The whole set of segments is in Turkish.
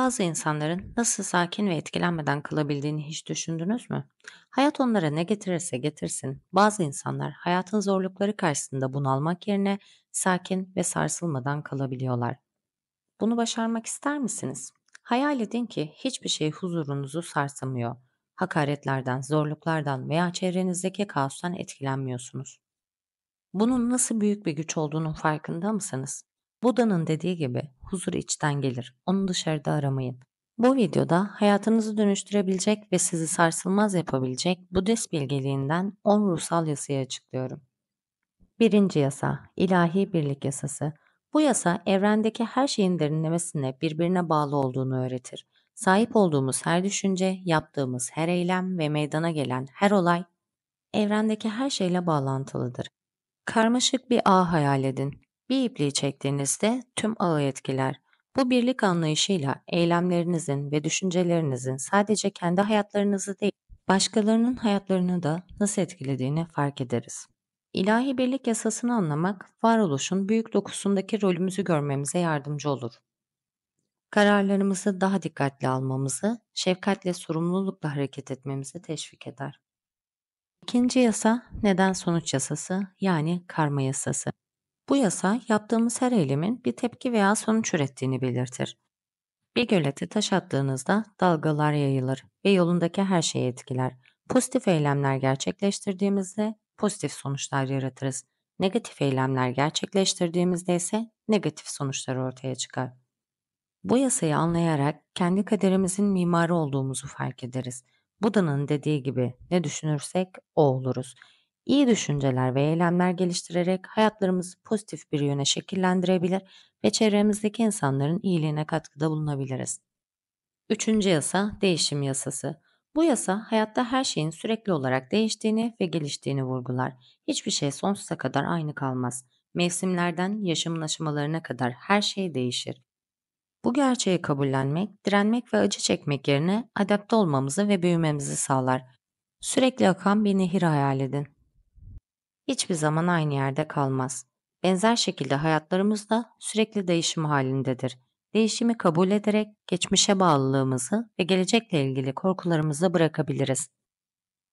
Bazı insanların nasıl sakin ve etkilenmeden kalabildiğini hiç düşündünüz mü? Hayat onlara ne getirirse getirsin, bazı insanlar hayatın zorlukları karşısında bunalmak yerine sakin ve sarsılmadan kalabiliyorlar. Bunu başarmak ister misiniz? Hayal edin ki hiçbir şey huzurunuzu sarsamıyor. Hakaretlerden, zorluklardan veya çevrenizdeki kaostan etkilenmiyorsunuz. Bunun nasıl büyük bir güç olduğunun farkında mısınız? Buda'nın dediği gibi huzur içten gelir. Onu dışarıda aramayın. Bu videoda hayatınızı dönüştürebilecek ve sizi sarsılmaz yapabilecek Budist bilgeliğinden 10 ruhsal yasayı açıklıyorum. Birinci Yasa ilahi Birlik Yasası Bu yasa evrendeki her şeyin derinlemesine birbirine bağlı olduğunu öğretir. Sahip olduğumuz her düşünce, yaptığımız her eylem ve meydana gelen her olay evrendeki her şeyle bağlantılıdır. Karmaşık bir ağ hayal edin. Bir ipliği çektiğinizde tüm ağı etkiler. Bu birlik anlayışıyla eylemlerinizin ve düşüncelerinizin sadece kendi hayatlarınızı değil, başkalarının hayatlarını da nasıl etkilediğini fark ederiz. İlahi birlik yasasını anlamak, varoluşun büyük dokusundaki rolümüzü görmemize yardımcı olur. Kararlarımızı daha dikkatli almamızı, şefkatle sorumlulukla hareket etmemizi teşvik eder. İkinci yasa neden sonuç yasası yani karma yasası. Bu yasa yaptığımız her eylemin bir tepki veya sonuç ürettiğini belirtir. Bir gölete taş attığınızda dalgalar yayılır ve yolundaki her şeyi etkiler. Pozitif eylemler gerçekleştirdiğimizde pozitif sonuçlar yaratırız. Negatif eylemler gerçekleştirdiğimizde ise negatif sonuçlar ortaya çıkar. Bu yasayı anlayarak kendi kaderimizin mimarı olduğumuzu fark ederiz. Buda'nın dediği gibi ne düşünürsek o oluruz iyi düşünceler ve eylemler geliştirerek hayatlarımızı pozitif bir yöne şekillendirebilir ve çevremizdeki insanların iyiliğine katkıda bulunabiliriz. Üçüncü yasa değişim yasası. Bu yasa hayatta her şeyin sürekli olarak değiştiğini ve geliştiğini vurgular. Hiçbir şey sonsuza kadar aynı kalmaz. Mevsimlerden yaşamın aşamalarına kadar her şey değişir. Bu gerçeği kabullenmek, direnmek ve acı çekmek yerine adapte olmamızı ve büyümemizi sağlar. Sürekli akan bir nehir hayal edin hiçbir zaman aynı yerde kalmaz. Benzer şekilde hayatlarımız da sürekli değişim halindedir. Değişimi kabul ederek geçmişe bağlılığımızı ve gelecekle ilgili korkularımızı bırakabiliriz.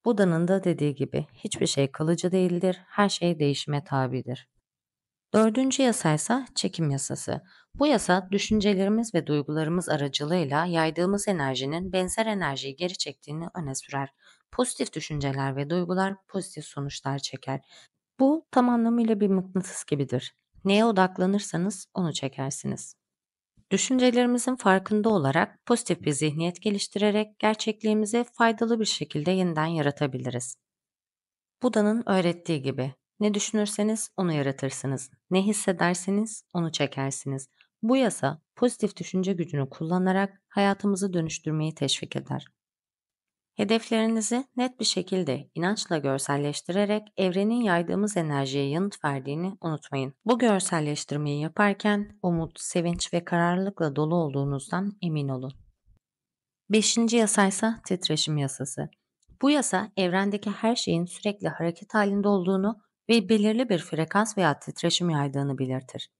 Buda'nın da dediği gibi hiçbir şey kalıcı değildir, her şey değişime tabidir. Dördüncü yasaysa çekim yasası. Bu yasa düşüncelerimiz ve duygularımız aracılığıyla yaydığımız enerjinin benzer enerjiyi geri çektiğini öne sürer. Pozitif düşünceler ve duygular pozitif sonuçlar çeker. Bu tam anlamıyla bir mıknatıs gibidir. Neye odaklanırsanız onu çekersiniz. Düşüncelerimizin farkında olarak pozitif bir zihniyet geliştirerek gerçekliğimizi faydalı bir şekilde yeniden yaratabiliriz. Buda'nın öğrettiği gibi ne düşünürseniz onu yaratırsınız. Ne hissederseniz onu çekersiniz. Bu yasa pozitif düşünce gücünü kullanarak hayatımızı dönüştürmeyi teşvik eder. Hedeflerinizi net bir şekilde inançla görselleştirerek evrenin yaydığımız enerjiye yanıt verdiğini unutmayın. Bu görselleştirmeyi yaparken umut, sevinç ve kararlılıkla dolu olduğunuzdan emin olun. Beşinci yasaysa ise titreşim yasası. Bu yasa evrendeki her şeyin sürekli hareket halinde olduğunu ve belirli bir frekans veya titreşim yaydığını belirtir.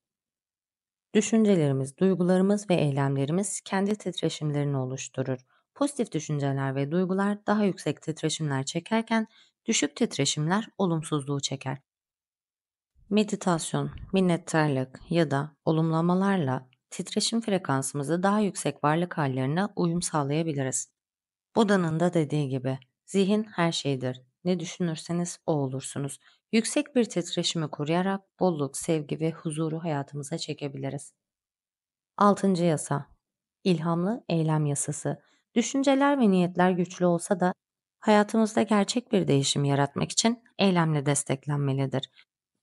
Düşüncelerimiz, duygularımız ve eylemlerimiz kendi titreşimlerini oluşturur. Pozitif düşünceler ve duygular daha yüksek titreşimler çekerken düşük titreşimler olumsuzluğu çeker. Meditasyon, minnettarlık ya da olumlamalarla titreşim frekansımızı daha yüksek varlık hallerine uyum sağlayabiliriz. Buda'nın da dediği gibi zihin her şeydir. Ne düşünürseniz o olursunuz. Yüksek bir titreşimi koruyarak bolluk, sevgi ve huzuru hayatımıza çekebiliriz. 6. Yasa İlhamlı Eylem Yasası Düşünceler ve niyetler güçlü olsa da hayatımızda gerçek bir değişim yaratmak için eylemle desteklenmelidir.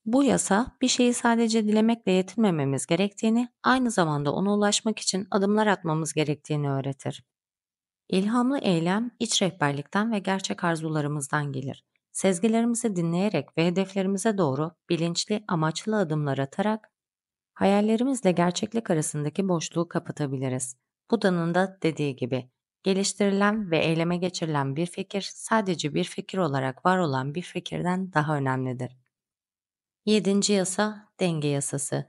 Bu yasa bir şeyi sadece dilemekle yetinmememiz gerektiğini, aynı zamanda ona ulaşmak için adımlar atmamız gerektiğini öğretir. İlhamlı eylem iç rehberlikten ve gerçek arzularımızdan gelir. Sezgilerimizi dinleyerek ve hedeflerimize doğru bilinçli, amaçlı adımlar atarak hayallerimizle gerçeklik arasındaki boşluğu kapatabiliriz. Buda'nın da dediği gibi geliştirilen ve eyleme geçirilen bir fikir sadece bir fikir olarak var olan bir fikirden daha önemlidir. 7. yasa denge yasası.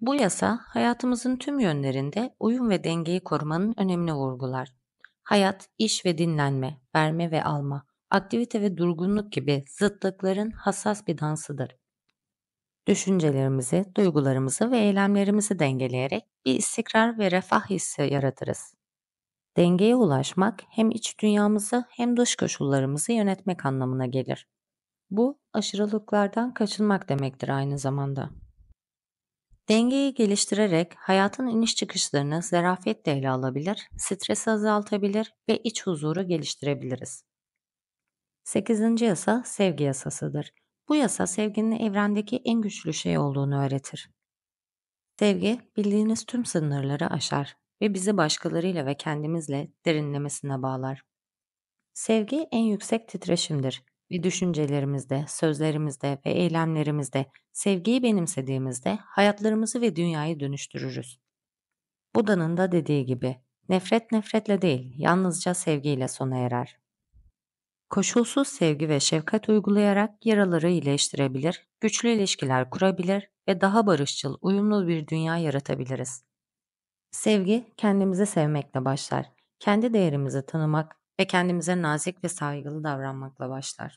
Bu yasa hayatımızın tüm yönlerinde uyum ve dengeyi korumanın önemini vurgular hayat, iş ve dinlenme, verme ve alma, aktivite ve durgunluk gibi zıtlıkların hassas bir dansıdır. Düşüncelerimizi, duygularımızı ve eylemlerimizi dengeleyerek bir istikrar ve refah hissi yaratırız. Dengeye ulaşmak hem iç dünyamızı hem dış koşullarımızı yönetmek anlamına gelir. Bu aşırılıklardan kaçınmak demektir aynı zamanda. Dengeyi geliştirerek hayatın iniş çıkışlarını zarafetle ele alabilir, stresi azaltabilir ve iç huzuru geliştirebiliriz. 8. yasa sevgi yasasıdır. Bu yasa sevginin evrendeki en güçlü şey olduğunu öğretir. Sevgi bildiğiniz tüm sınırları aşar ve bizi başkalarıyla ve kendimizle derinlemesine bağlar. Sevgi en yüksek titreşimdir ve düşüncelerimizde, sözlerimizde ve eylemlerimizde sevgiyi benimsediğimizde hayatlarımızı ve dünyayı dönüştürürüz. Buda'nın da dediği gibi nefret nefretle değil yalnızca sevgiyle sona erer. Koşulsuz sevgi ve şefkat uygulayarak yaraları iyileştirebilir, güçlü ilişkiler kurabilir ve daha barışçıl, uyumlu bir dünya yaratabiliriz. Sevgi kendimizi sevmekle başlar. Kendi değerimizi tanımak, ve kendimize nazik ve saygılı davranmakla başlar.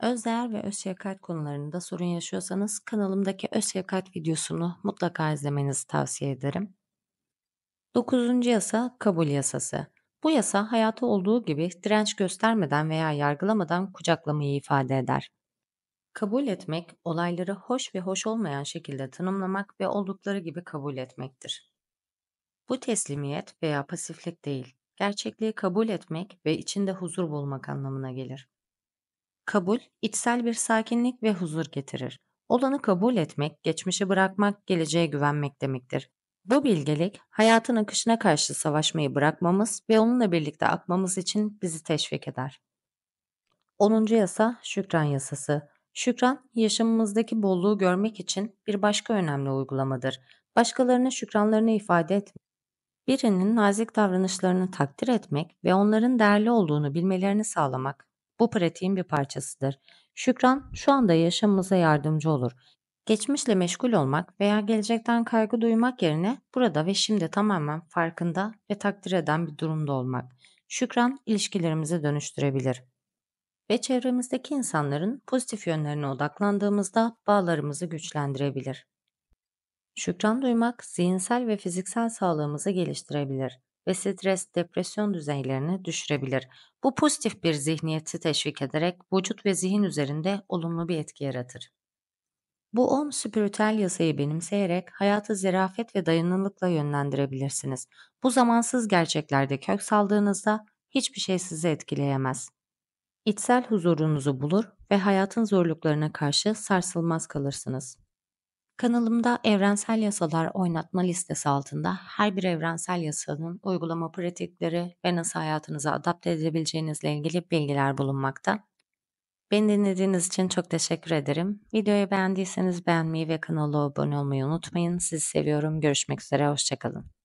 Özdeğer ve öz şefkat konularında sorun yaşıyorsanız kanalımdaki öz şefkat videosunu mutlaka izlemenizi tavsiye ederim. 9. yasa kabul yasası. Bu yasa hayatı olduğu gibi direnç göstermeden veya yargılamadan kucaklamayı ifade eder. Kabul etmek, olayları hoş ve hoş olmayan şekilde tanımlamak ve oldukları gibi kabul etmektir. Bu teslimiyet veya pasiflik değil, gerçekliği kabul etmek ve içinde huzur bulmak anlamına gelir. Kabul, içsel bir sakinlik ve huzur getirir. Olanı kabul etmek, geçmişi bırakmak, geleceğe güvenmek demektir. Bu bilgelik, hayatın akışına karşı savaşmayı bırakmamız ve onunla birlikte akmamız için bizi teşvik eder. 10. yasa şükran yasası. Şükran, yaşamımızdaki bolluğu görmek için bir başka önemli uygulamadır. Başkalarına şükranlarını ifade etmek Birinin nazik davranışlarını takdir etmek ve onların değerli olduğunu bilmelerini sağlamak bu pratiğin bir parçasıdır. Şükran şu anda yaşamımıza yardımcı olur. Geçmişle meşgul olmak veya gelecekten kaygı duymak yerine burada ve şimdi tamamen farkında ve takdir eden bir durumda olmak. Şükran ilişkilerimizi dönüştürebilir. Ve çevremizdeki insanların pozitif yönlerine odaklandığımızda bağlarımızı güçlendirebilir. Şükran duymak zihinsel ve fiziksel sağlığımızı geliştirebilir ve stres, depresyon düzeylerini düşürebilir. Bu pozitif bir zihniyeti teşvik ederek vücut ve zihin üzerinde olumlu bir etki yaratır. Bu 10 spiritüel yasayı benimseyerek hayatı zerafet ve dayanıklılıkla yönlendirebilirsiniz. Bu zamansız gerçeklerde kök saldığınızda hiçbir şey sizi etkileyemez. İçsel huzurunuzu bulur ve hayatın zorluklarına karşı sarsılmaz kalırsınız. Kanalımda evrensel yasalar oynatma listesi altında her bir evrensel yasanın uygulama pratikleri ve nasıl hayatınıza adapte edebileceğinizle ilgili bilgiler bulunmakta. Beni dinlediğiniz için çok teşekkür ederim. Videoyu beğendiyseniz beğenmeyi ve kanala abone olmayı unutmayın. Sizi seviyorum. Görüşmek üzere. Hoşçakalın.